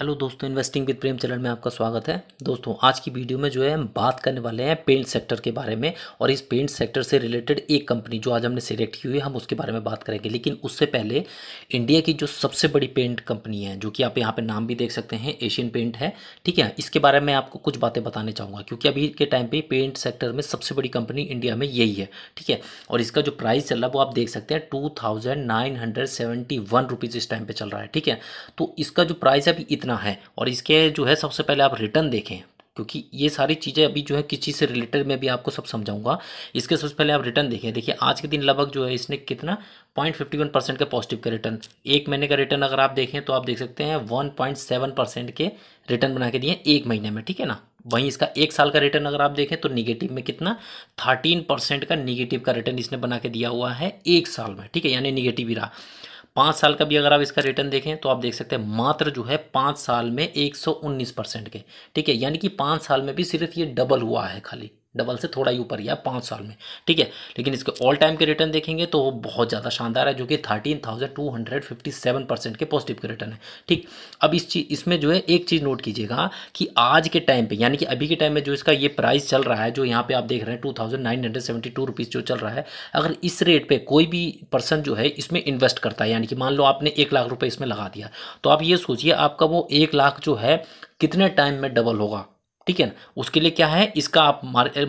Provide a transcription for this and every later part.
hello दोस्तों investing with Prem channel में आपका स्वागत है दोस्तों आज की वीडियो में जो है हम बात करने वाले हैं पेंट सेक्टर के बारे में और इस पेंट सेक्टर से रिलेटेड एक कंपनी जो आज हमने सिलेक्ट की हुई है हम उसके बारे में बात करेंगे लेकिन उससे पहले इंडिया की जो सबसे बड़ी पेंट कंपनी है जो कि आप यहाँ पर नाम भी देख सकते हैं एशियन पेंट है ठीक है इसके बारे में आपको कुछ बातें बताने चाहूँगा क्योंकि अभी के टाइम पर पेंट सेक्टर में सबसे बड़ी कंपनी इंडिया में यही है ठीक है और इसका जो प्राइस चल रहा है वो आप देख सकते हैं two thousand nine hundred seventy one rupees इस टाइम पर चल रहा है ठीक है तो इसका जो प्राइस है अभी कितना है और इसके जो है सबसे पहले आप रिटर्न देखें क्योंकि ये सारी चीज़ें अभी जो है किस चीज़ से रिलेटेड मैं भी आपको सब समझाऊंगा इसके सबसे पहले आप रिटर्न देखें देखिए आज के दिन लगभग जो है इसने कितना पॉइंट फिफ्टी वन परसेंट का पॉजिटिव का रिटर्न एक महीने का रिटर्न अगर आप देखें तो आप देख सकते हैं वन पॉइंट सेवन परसेंट के रिटर्न बना के दिए एक महीने में ठीक है ना वहीं इसका एक साल का रिटर्न अगर आप देखें तो निगेटिव में कितना थर्टीन परसेंट का निगेटिव का रिटर्न इसने बना के दिया हुआ है एक साल में ठीक है यानी निगेटिव ही रहा पाँच साल का भी अगर आप इसका रिटर्न देखें तो आप देख सकते हैं मात्र जो है पाँच साल में एक सौ उन्नीस परसेंट के ठीक है यानी कि पाँच साल में भी सिर्फ ये डबल हुआ है खाली डबल से थोड़ा ही ऊपर गया पाँच साल में ठीक है लेकिन इसके ऑल टाइम के रिटर्न देखेंगे तो वो बहुत ज़्यादा शानदार है जो कि thirteen thousand two hundred fifty seven percent के पॉजिटिव के रिटर्न है ठीक अब इस चीज इसमें जो है एक चीज़ नोट कीजिएगा कि आज के टाइम पे यानी कि अभी के टाइम में जो इसका ये प्राइस चल रहा है जो यहाँ पे आप देख रहे हैं two thousand nine hundred seventy two rupees जो चल रहा है अगर इस रेट पर कोई भी पर्सन जो है इसमें इन्वेस्ट करता है यानी कि मान लो आपने एक लाख रुपये इसमें लगा दिया तो आप ये सोचिए आपका वो एक लाख जो है कितने टाइम में डबल होगा ठीक है ना उसके लिए क्या है इसका आप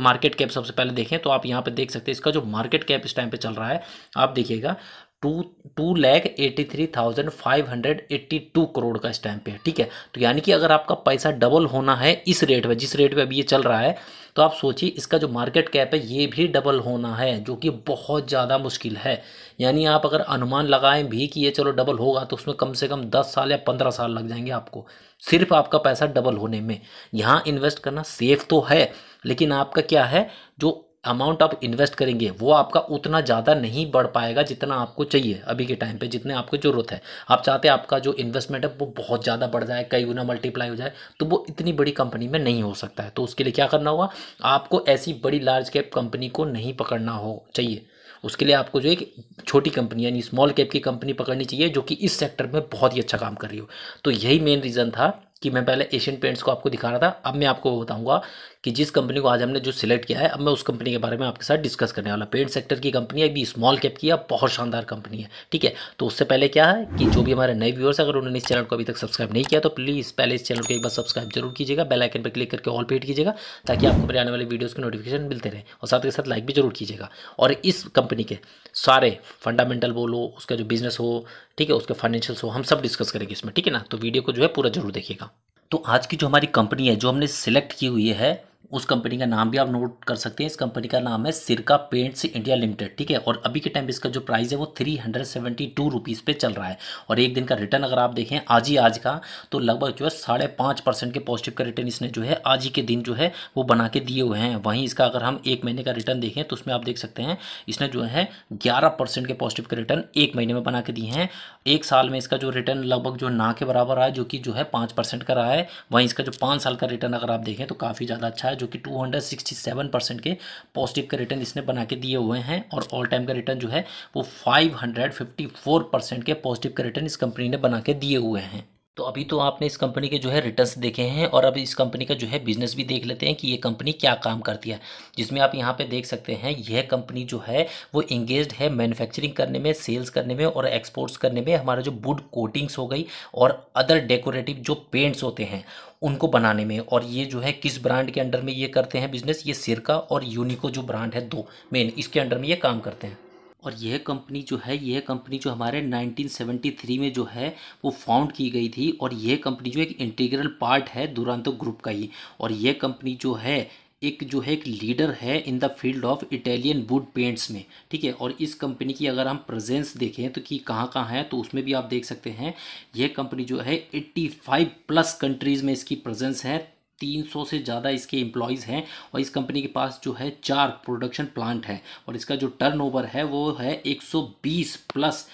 मार्केट कैप सबसे पहले देखें तो आप यहाँ पे देख सकते हैं इसका जो मार्केट कैप इस टाइम पे चल रहा है आप देखिएगा two two lakh eighty three thousand five hundred eighty two crore का स्टैम्प पे है ठीक है तो यानी कि अगर आपका पैसा डबल होना है इस रेट पे जिस रेट पे अभी ये चल रहा है तो आप सोचिए इसका जो मार्केट कैप है ये भी डबल होना है जो कि बहुत ज़्यादा मुश्किल है यानी आप अगर अनुमान लगाएं भी कि ये चलो डबल होगा तो उसमें कम से कम दस साल या पंद्रह साल लग जाएंगे आपको सिर्फ आपका पैसा डबल होने में यहाँ इन्वेस्ट करना सेफ तो है लेकिन आपका क्या है जो अमाउंट आप इन्वेस्ट करेंगे वो आपका उतना ज़्यादा नहीं बढ़ पाएगा जितना आपको चाहिए अभी के टाइम पे जितने आपको ज़रूरत है आप चाहते हैं आपका जो इन्वेस्टमेंट है वो बहुत ज़्यादा बढ़ जाए कई गुना मल्टीप्लाई हो जाए तो वो इतनी बड़ी कंपनी में नहीं हो सकता है तो उसके लिए क्या करना होगा आपको ऐसी बड़ी लार्ज कैप कंपनी को नहीं पकड़ना हो चाहिए उसके लिए आपको जो एक छोटी कंपनी यानी स्मॉल कैप की कंपनी पकड़नी चाहिए जो कि इस सेक्टर में बहुत ही अच्छा काम कर रही हो तो यही मेन रीज़न था कि मैं पहले एशियन पेंट्स को आपको दिखा रहा था अब मैं आपको बताऊंगा कि जिस कंपनी को आज हमने जो सिलेक्ट किया है अब मैं उस कंपनी के बारे में आपके साथ डिस्कस करने वाला पेंट सेक्टर की कंपनी है अभी स्मॉल कैप की है बहुत शानदार कंपनी है ठीक है तो उससे पहले क्या है कि जो भी हमारे नए व्यूअर्स अगर उन्होंने इस चैनल को अभी तक सब्सक्राइब नहीं किया तो प्लीज़ पहले इस चैनल को एक बार सब्सक्राइब जरूर कीजिएगा बेलाइकन पर क्लिक करके ऑल पेट कीजिएगा ताकि आपको मेरे आने वाले वीडियोज़ के नोटिफिकेशन मिलते रहे और साथ के साथ लाइक भी जरूर कीजिएगा और इस कंपनी के सारे फंडामेंटल बोलो उसका जो बिजनेस हो ठीक है उसके फाइनेंशियल्स हो हम सब डिस्कस करेंगे इसमें ठीक है ना तो वीडियो को जो है पूरा जरूर देखिएगा तो आज की जो हमारी कंपनी है जो हमने सिलेक्ट की हुई है उस कंपनी का नाम भी आप नोट कर सकते हैं इस कंपनी का नाम है सिरका पेंट्स इंडिया लिमिटेड ठीक है और अभी के टाइम इसका जो प्राइस है वो three hundred seventy two rupees पर चल रहा है और एक दिन का रिटर्न अगर आप देखें आज ही आज का तो लगभग जो है साढ़े पाँच परसेंट के पॉजिटिव का रिटर्न इसने जो है आज ही के दिन जो है वो बना के दिए हुए हैं वहीं इसका अगर हम एक महीने का रिटर्न देखें तो उसमें आप देख सकते हैं इसने जो है ग्यारह परसेंट के पॉजिटिव का रिटर्न एक महीने में बना के दिए हैं एक साल में इसका जो रिटर्न लगभग जो ना के बराबर आया जो कि जो है पाँच परसेंट का रहा है वहीं इसका जो पाँच साल का रिटर्न अगर आप देखें तो काफ़ी ज़्यादा अच्छा है जो कि 267 परसेंट के पॉजिटिव का रिटर्न इसने बना के दिए हुए हैं और ऑल टाइम का रिटर्न जो है वो 554 परसेंट के पॉजिटिव का रिटर्न इस कंपनी ने बना के दिए हुए हैं तो अभी तो आपने इस कंपनी के जो है रिटर्न्स देखे हैं और अब इस कंपनी का जो है बिजनेस भी देख लेते हैं कि ये कंपनी क्या काम करती है जिसमें आप यहाँ पे देख सकते हैं यह कंपनी जो है वो इंगेज है मैन्युफैक्चरिंग करने में सेल्स करने में और एक्सपोर्ट्स करने में हमारा जो वुड कोटिंग्स हो गई और अदर डेकोरेटिव जो पेंट्स होते हैं उनको बनाने में और ये जो है किस ब्रांड के अंडर में ये करते हैं बिजनेस ये सिरका और यूनिको जो ब्रांड है दो मेन इसके अंडर में ये काम करते हैं और यह कंपनी जो है यह कंपनी जो हमारे 1973 में जो है वो फाउंड की गई थी और यह कंपनी जो एक इंटीग्रल पार्ट है दुरंतो ग्रुप का ही और यह कंपनी जो है एक जो है एक लीडर है in the field of Italian wood paints में ठीक है और इस कंपनी की अगर हम प्रेजेंस देखें तो कि कहाँ कहाँ है तो उसमें भी आप देख सकते हैं यह कंपनी जो है 85 प्लस कंट्रीज़ में इसकी प्रेजेंस है 300 से ज़्यादा इसके एम्प्लॉयज़ हैं और इस कंपनी के पास जो है चार प्रोडक्शन प्लांट हैं और इसका जो टर्नओवर है वो है 120 प्लस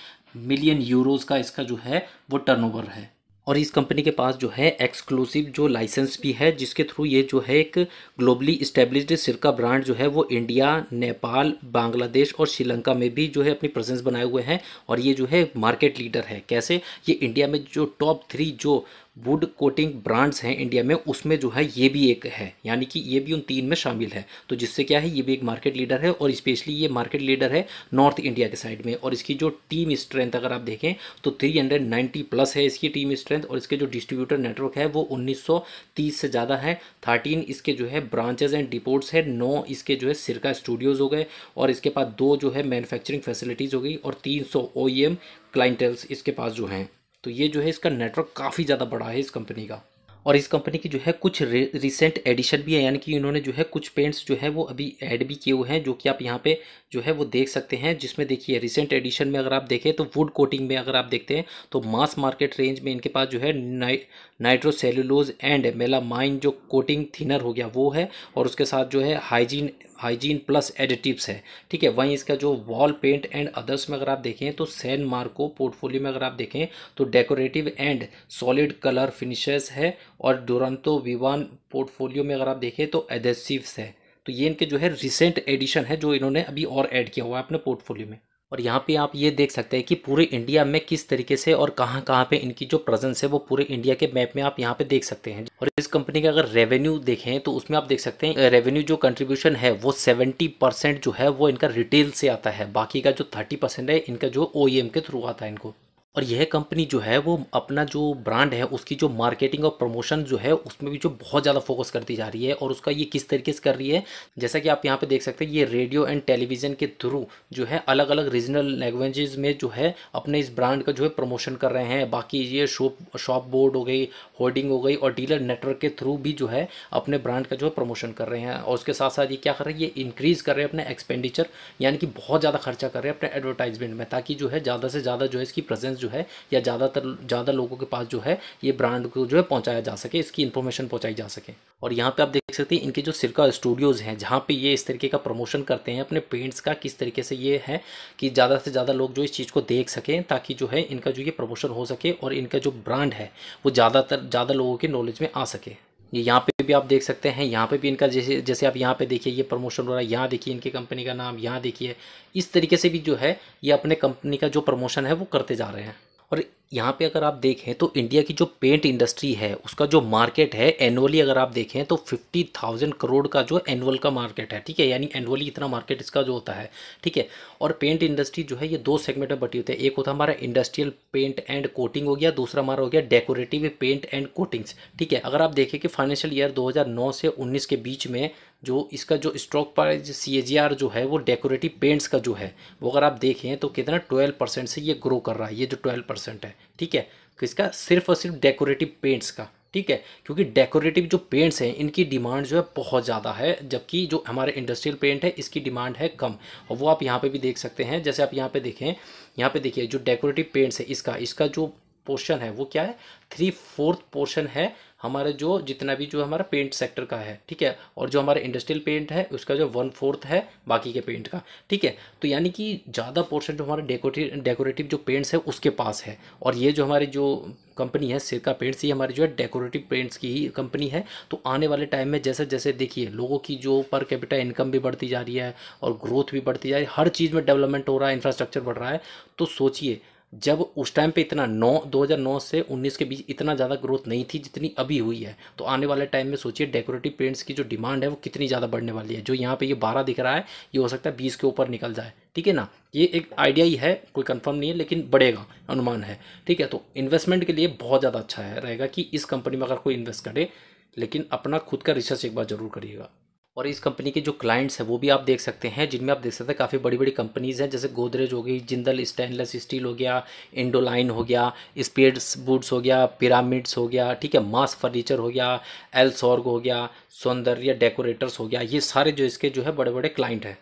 मिलियन यूरोज़ का इसका जो है वो टर्नओवर है और इस कंपनी के पास जो है एक्सक्लूसिव जो लाइसेंस भी है जिसके थ्रू ये जो है एक ग्लोबली इस्टेब्लिश्ड सिरका ब्रांड जो है वो इंडिया नेपाल बांग्लादेश और श्रीलंका में भी जो है अपनी प्रेजेंस बनाए हुए हैं और ये जो है मार्केट लीडर है कैसे ये इंडिया में जो टॉप थ्री जो वुड कोटिंग ब्रांड्स हैं इंडिया में उसमें जो है ये भी एक है यानी कि ये भी उन तीन में शामिल है तो जिससे क्या है ये भी एक मार्केट लीडर है और स्पेशली ये मार्केट लीडर है नॉर्थ इंडिया के साइड में और इसकी जो टीम स्ट्रेंथ अगर आप देखें तो 390 प्लस है इसकी टीम स्ट्रेंथ और इसके जो डिस्ट्रीब्यूटर नेटवर्क है वो उन्नीस से ज़्यादा है थर्टीन इसके जो है ब्रांचेज एंड डिपोर्ट्स है नौ इसके जो है सिरका स्टूडियोज़ हो गए और इसके पास दो जो है मैनुफैक्चरिंग फैसिलिटीज़ हो गई और तीन सौ क्लाइंटल्स e इसके पास जो हैं तो ये जो है इसका नेटवर्क काफ़ी ज़्यादा बड़ा है इस कंपनी का और इस कंपनी की जो है कुछ रिसेंट एडिशन भी है यानी कि इन्होंने जो है कुछ पेंट्स जो है वो अभी ऐड भी किए हुए हैं जो कि आप यहाँ पे जो है वो देख सकते हैं जिसमें देखिए रिसेंट एडिशन में अगर आप देखें तो वुड कोटिंग में अगर आप देखते हैं तो मास मार्केट रेंज में इनके पास जो है नाइ नाइट्रोसेलुलोज एंड मेलामाइन जो कोटिंग थिनर हो गया वो है और उसके साथ जो है हाइजीन हाइजीन प्लस एडिटिव्स है ठीक है वहीं इसका जो वॉल पेंट एंड अदर्स में अगर आप देखें तो सैन मार्को पोर्टफोलियो में अगर आप देखें तो decorative and solid colour finishes है और डोरंतो विवान पोर्टफोलियो में अगर आप देखें तो एडेसिवस है तो ये इनके जो है रिसेंट एडिशन है जो इन्होंने अभी और ऐड किया हुआ है अपने पोर्टफोलियो में और यहाँ पे आप ये देख सकते हैं कि पूरे इंडिया में किस तरीके से और कहाँ कहाँ पे इनकी जो प्रेजेंस है वो पूरे इंडिया के मैप में आप यहाँ पे देख सकते हैं और इस कंपनी का अगर रेवेन्यू देखें तो उसमें आप देख सकते हैं रेवेन्यू जो कंट्रीब्यूशन है वो 70 परसेंट जो है वो इनका रिटेल से आता है बाकी का जो थर्टी परसेंट है इनका जो ओ e के थ्रू आता है इनको और यह कंपनी जो है वो अपना जो ब्रांड है उसकी जो मार्केटिंग और प्रमोशन जो है उसमें भी जो बहुत ज़्यादा फोकस करती जा रही है और उसका ये किस तरीके से कर रही है जैसा कि आप यहाँ पे देख सकते हैं ये रेडियो एंड टेलीविज़न के थ्रू जो है अलग अलग रीजनल लैंग्वेजेस में जो है अपने इस ब्रांड का जो है प्रमोशन कर रहे हैं बाकी ये शॉप शॉप बोर्ड हो गई होर्डिंग हो गई और डीलर नेटवर्क के थ्रू भी जो है अपने ब्रांड का जो है प्रमोशन कर रहे हैं और उसके साथ साथ ये क्या कर रहे हैं ये इंक्रीज़ कर रहे हैं अपने एक्सपेंडिचर यानी कि बहुत ज़्यादा खर्चा कर रहे हैं अपने एडवर्टाइजमेंट में ताकि जो है ज़्यादा से ज़्यादा जो है इसकी प्रेजेंस जो है या ज़्यादातर ज़्यादा लोगों के पास जो है ये ब्रांड को जो है पहुँचाया जा सके इसकी इन्फॉर्मेशन पहुँचाई जा सके और यहाँ पे आप देख सकते हैं इनके जो सिरका स्टूडियोज़ हैं जहाँ पे ये इस तरीके का प्रमोशन करते हैं अपने पेंट्स का किस तरीके से ये है कि ज़्यादा से ज़्यादा लोग जो इस चीज़ को देख सकें ताकि जो है इनका जो ये प्रमोशन हो सके और इनका जो ब्रांड है वो ज़्यादातर ज़्यादा लोगों के नॉलेज में आ सके ये यहाँ पे भी आप देख सकते हैं यहाँ पे भी इनका जैसे जैसे आप यहाँ पे देखिए ये प्रमोशन हो रहा है यहाँ देखिए इनकी कंपनी का नाम यहाँ देखिए इस तरीके से भी जो है ये अपने कंपनी का जो प्रमोशन है वो करते जा रहे हैं पर यहाँ पे अगर आप देखें तो इंडिया की जो पेंट इंडस्ट्री है उसका जो मार्केट है एनुअली अगर आप देखें तो फिफ्टी थाउजेंड करोड़ का जो एनुअल का मार्केट है ठीक है यानी एनुअली इतना मार्केट इसका जो होता है ठीक है और पेंट इंडस्ट्री जो है ये दो सेगमेंट में बटी होती है एक होता है हमारा इंडस्ट्रियल पेंट एंड कोटिंग हो गया दूसरा हमारा हो गया डेकोरेटिव पेंट एंड कोटिंग्स ठीक है अगर आप देखें कि फाइनेंशियल ईयर दो से उन्नीस के बीच में जो इसका जो स्टॉक प्राइज सी ए जो है वो डेकोरेटिव पेंट्स का जो है वो अगर आप देखें तो कितना ट्वेल्व परसेंट से ये ग्रो कर रहा है ये जो ट्वेल्व परसेंट है ठीक है किसका तो सिर्फ और सिर्फ डेकोरेटिव पेंट्स का ठीक है क्योंकि डेकोरेटिव जो पेंट्स हैं इनकी डिमांड जो है बहुत ज़्यादा है जबकि जो हमारे इंडस्ट्रियल पेंट है इसकी डिमांड है कम और वो आप यहाँ पर भी देख सकते हैं जैसे आप यहाँ पर देखें यहाँ पर देखिए जो डेकोरेटिव पेंट्स है इसका इसका जो पोर्शन है वो क्या है थ्री फोर्थ पोर्शन है हमारा जो जितना भी जो हमारा पेंट सेक्टर का है ठीक है और जो हमारा इंडस्ट्रियल पेंट है उसका जो वन फोर्थ है बाकी के पेंट का ठीक है तो यानी कि ज़्यादा पोर्शन जो हमारा डेकोरेटिव डेकोरेटिव जो पेंट्स है उसके पास है और ये जो हमारी जो कंपनी है सिरका पेंट्स ये हमारी जो है डेकोरेटिव पेंट्स की ही कंपनी है तो आने वाले टाइम में जैसे जैसे देखिए लोगों की जो पर कैपिटा इनकम भी बढ़ती जा रही है और ग्रोथ भी बढ़ती जा रही है हर चीज़ में डेवलपमेंट हो रहा है इंफ्रास्ट्रक्चर बढ़ रहा है तो सोचिए जब उस टाइम पे इतना 9 2009 से 19 के बीच इतना ज़्यादा ग्रोथ नहीं थी जितनी अभी हुई है तो आने वाले टाइम में सोचिए डेकोरेटिव पेंट्स की जो डिमांड है वो कितनी ज़्यादा बढ़ने वाली है जो यहाँ पे ये बारह दिख रहा है ये हो सकता है बीस के ऊपर निकल जाए ठीक है ना ये एक आइडिया ही है कोई कंफर्म नहीं है लेकिन बढ़ेगा अनुमान है ठीक है तो इन्वेस्टमेंट के लिए बहुत ज़्यादा अच्छा है रहेगा कि इस कंपनी में अगर कोई इन्वेस्ट करे लेकिन अपना खुद का रिसर्च एक बार ज़रूर करिएगा और इस कंपनी के जो क्लाइंट्स हैं वो भी आप देख सकते हैं जिनमें आप देख सकते हैं काफ़ी बड़ी बड़ी कंपनीज़ हैं जैसे गोदरेज हो गई जिंदल स्टेनलेस स्टील हो गया इंडोलाइन हो गया स्पेड्स बूट्स हो गया पिरामिड्स हो गया ठीक है मास फर्नीचर हो गया एल सॉर्ग हो गया सौंदर्य डेकोरेटर्स हो गया ये सारे जो इसके जो है बड़े बड़े क्लाइंट हैं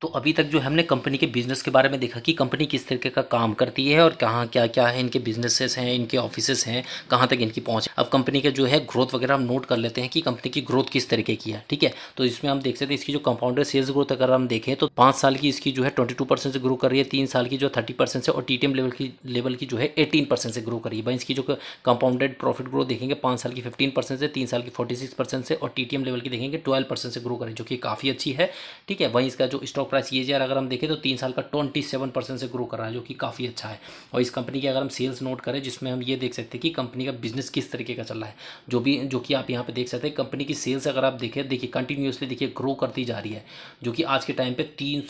तो अभी तक जो हमने कंपनी के बिज़नेस के बारे में देखा कि कंपनी किस तरीके का काम करती है और कहाँ क्या क्या है इनके बिजनेसेस हैं इनके ऑफिसेस हैं कहाँ तक इनकी पहुँच अब कंपनी के जो है ग्रोथ वगैरह हम नोट कर लेते हैं कि कंपनी की ग्रोथ किस तरीके की है ठीक है तो इसमें हम देख सकते हैं इसकी जो कंपाउंडर सेल्स ग्रोथ अगर हम देखें तो पाँच साल की इसकी जो है ट्वेंटी से ग्रो कर रही है तीन साल की जो थर्टी परसेंट से और टी लेवल की लेवल की जो है एटीन से ग्रो कर रही है भाई इसकी जो कंपाउंडेड प्रॉफिट ग्रोथ देखेंगे पाँच साल की फिफ्टीन से तीन साल की फोर्टी से और टी लेवल की देखेंगे ट्वेल्व से ग्रो करें जो कि काफ़ी अच्छी है ठीक है वहीं इसका जो स्टॉक स्टॉक प्राइस ये अगर हम देखें तो तीन साल का ट्वेंटी सेवन परसेंट से ग्रो कर रहा है जो कि काफ़ी अच्छा है और इस कंपनी की अगर हम सेल्स नोट करें जिसमें हम ये देख सकते हैं कि कंपनी का बिजनेस किस तरीके का चल रहा है जो भी जो कि आप यहाँ पर देख सकते हैं कंपनी की सेल्स अगर आप देखें देखिए कंटिन्यूसली देखिए ग्रो करती जा रही है जो कि आज के टाइम पर तीन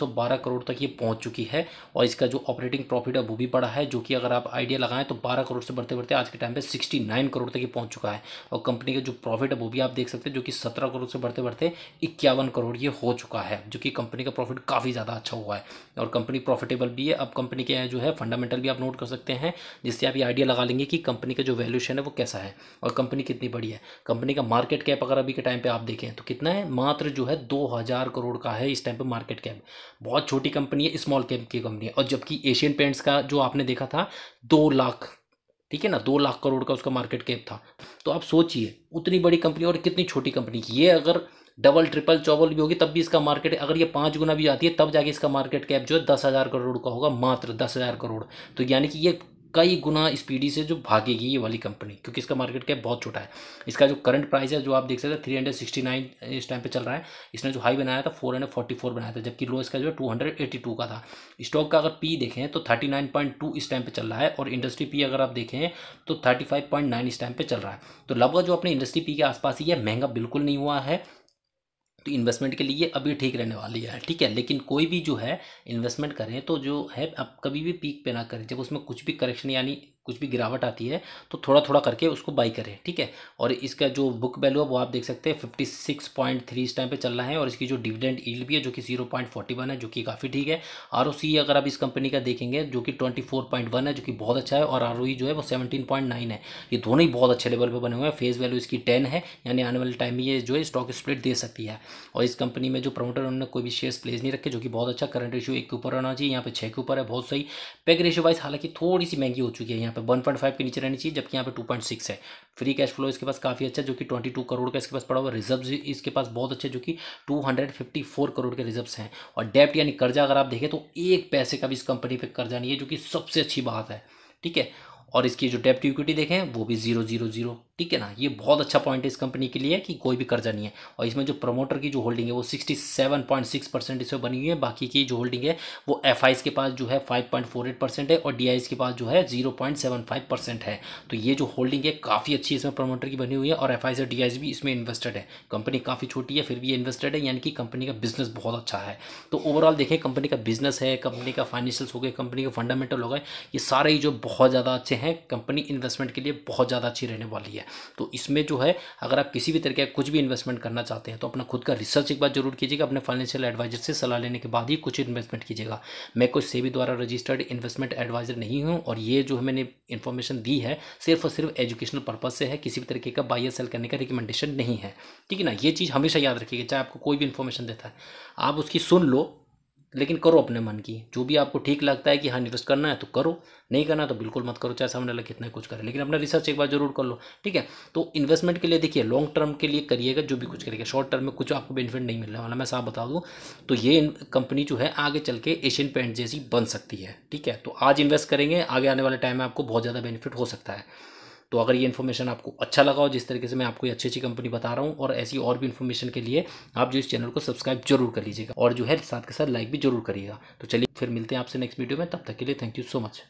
करोड़ तक ये पहुंच चुकी है और इसका जो ऑपरेटिंग प्रॉफिट है वो भी बड़ा है जो कि अगर आप आइडिया लगाएं तो बारह करोड़ से बढ़ते बढ़ते आज के टाइम पर सिक्सटी करोड़ तक ये पहुँच चुका है और कंपनी का जो प्रॉफिट है वो भी आप देख सकते हैं जो कि सत्रह करोड़ से बढ़ते बढ़ते इक्यावन करोड़ ये हो चुका है जो कि कंपनी का प्रॉफिट काफ़ी ज़्यादा अच्छा हुआ है और कंपनी प्रॉफिटेबल भी है अब कंपनी के जो है फंडामेंटल भी आप नोट कर सकते हैं जिससे आप ये आइडिया लगा लेंगे कि कंपनी का जो वैल्यूशन है वो कैसा है और कंपनी कितनी बड़ी है कंपनी का मार्केट कैप अगर अभी के टाइम पर आप देखें तो कितना है मात्र जो है दो हज़ार करोड़ का है इस टाइम पर मार्केट कैप बहुत छोटी कंपनी है स्मॉल कैप की कंपनी है और जबकि एशियन पेंट्स का जो आपने देखा था दो लाख ठीक है ना दो लाख करोड़ का उसका मार्केट कैप था तो आप सोचिए उतनी बड़ी कंपनी और कितनी छोटी कंपनी की ये अगर डबल ट्रिपल चौबल भी होगी तब भी इसका मार्केट अगर ये पाँच गुना भी आती है तब जाके इसका मार्केट कैप जो है दस हज़ार करोड़ का होगा मात्र दस हज़ार करोड़ तो यानी कि ये कई गुना स्पीडी से जो भागेगी ये वाली कंपनी क्योंकि इसका मार्केट कैप बहुत छोटा है इसका जो करंट प्राइस है जो आप देख सकते हैं थ्री हंड्रेड सिक्सटी नाइन इस टाइम पे चल रहा है इसने जो हाई बनाया था फोर हंड्रेड फोर्टी फोर बनाया था जबकि लो इसका जो है टू हंड्रेड एट्टी टू का था स्टॉक का अगर पी देखें तो थर्टी नाइन पॉइंट टू इस टाइम पर चल रहा है और इंडस्ट्री पी अगर आप देखें तो थर्टी फाइव पॉइंट नाइन इस टाइम पर चल रहा है तो लगभग जो अपने इंडस्ट्री पी के आसपास ही है महंगा बिल्कुल नहीं हुआ है तो इन्वेस्टमेंट के लिए अभी ठीक रहने वाली है ठीक है लेकिन कोई भी जो है इन्वेस्टमेंट करें तो जो है आप कभी भी पीक पे ना करें जब उसमें कुछ भी करेक्शन यानी कुछ भी गिरावट आती है तो थोड़ा थोड़ा करके उसको बाई करें ठीक है और इसका जो बुक वैल्यू है वो आप देख सकते हैं फिफ्टी सिक्स पॉइंट थ्री इस टाइम पे चल रहा है और इसकी जो डिविडेंड ईल्ड भी है जो कि जीरो पॉइंट फोर्टी वन है जो कि काफ़ी ठीक है आर ओ सी अगर आप इस कंपनी का देखेंगे जो कि ट्वेंटी फोर पॉइंट वन है जो कि बहुत अच्छा है और आर ओ ई जो है वो सेवनटीन पॉइंट नाइन है ये दोनों ही बहुत अच्छे लेवल पर बने हुए हैं फेस वैल्यू इसकी टेन है यानी आने वाले टाइम में ये जो है स्टॉक स्प्लिट दे सकती है और इस कंपनी में जो प्रमोटर उन्होंने कोई भी शेयर प्लेस नहीं रखे जो कि बहुत अच्छा करंट रेशियो एक के ऊपर होना चाहिए यहाँ पर छः के ऊपर है बहुत सही पैक रेशियो वाइज हालांकि थोड़ी सी महंगी हो चुकी है यहाँ पे तो वन पॉइंट फाइव के नीचे रहनी चाहिए जबकि यहाँ पे टू पॉइंट सिक्स है फ्री कैश फ्लो इसके पास काफ़ी अच्छा जो कि ट्वेंटी टू करोड़ का इसके पास पड़ा हुआ रिजर्व इसके पास बहुत अच्छे जो कि two hundred fifty four crore के रिजर्व्स हैं और डेप्ट यानी कर्जा अगर आप देखें तो एक पैसे का भी इस कंपनी पर कर्जा नहीं है जो कि सबसे अच्छी बात है ठीक है और इसकी जो डेप्ट इक्विटी देखें वो भी जीरो जीरो जीरो ठीक है ना ये बहुत अच्छा पॉइंट है इस कंपनी के लिए कि कोई भी कर्जा नहीं है और इसमें जो प्रमोटर की जो होल्डिंग है वो sixty seven point six percent इसमें बनी हुई है बाकी की जो होल्डिंग है वो एफ के पास जो है five point four eight percent है और डी के पास जो है zero point seven five percent है तो ये जो होल्डिंग है काफ़ी अच्छी इसमें प्रमोटर की बनी हुई है और एफ और डी भी इसमें इन्वेस्टेड है कंपनी काफ़ी छोटी है फिर भी इन्वेस्टेड है यानी कि कंपनी का बिजनेस बहुत अच्छा है तो ओवरऑल देखें कंपनी का बिजनेस है कंपनी का फाइनेंशियल हो गए कंपनी का फंडामेंटल हो गए ये सारे ही जो बहुत ज़्यादा अच्छे हैं कंपनी इन्वेस्टमेंट के लिए बहुत ज़्यादा अच्छी रहने वाली है तो इसमें जो है अगर आप किसी भी तरीके का कुछ भी इन्वेस्टमेंट करना चाहते हैं तो अपना खुद का रिसर्च एक बार जरूर कीजिएगा अपने फाइनेंशियल एडवाइजर से सलाह लेने के बाद ही कुछ इन्वेस्टमेंट कीजिएगा मैं कोई सेबी द्वारा रजिस्टर्ड इन्वेस्टमेंट एडवाइजर नहीं हूँ और ये जो मैंने इन्फॉर्मेशन दी है सिर्फ और सिर्फ एजुकेशनल पर्पज से है किसी भी तरीके का बाई सेल करने का रिकमेंडेशन नहीं है ठीक है ना ये चीज़ हमेशा याद रखिएगा चाहे आपको कोई भी इन्फॉर्मेशन देता है आप उसकी सुन लो लेकिन करो अपने मन की जो भी आपको ठीक लगता है कि हाँ इन्वेस्ट करना है तो करो नहीं करना तो बिल्कुल मत करो चाहे सामने लगे कितना कुछ करें लेकिन अपना रिसर्च एक बार जरूर कर लो ठीक है तो इन्वेस्टमेंट के लिए देखिए लॉन्ग टर्म के लिए करिएगा जो भी कुछ करिएगा शॉर्ट टर्म में कुछ आपको बेनिफिट नहीं मिलने वाला मैं साफ बता दूँ तो ये कंपनी जो है आगे चल के एशियन पेंट जैसी बन सकती है ठीक है तो आज इन्वेस्ट करेंगे आगे आने वाले टाइम में आपको बहुत ज़्यादा बेनिफिट हो सकता है तो अगर ये इन्फॉर्मेशन आपको अच्छा लगा हो जिस तरीके से मैं आपको ये अच्छी अच्छी कंपनी बता रहा हूँ और ऐसी और भी इन्फॉर्मेशन के लिए आप जो इस चैनल को सब्सक्राइब जरूर कर लीजिएगा और जो है साथ के साथ लाइक भी जरूर करिएगा तो चलिए फिर मिलते हैं आपसे नेक्स्ट वीडियो में तब तक के लिए थैंक यू सो मच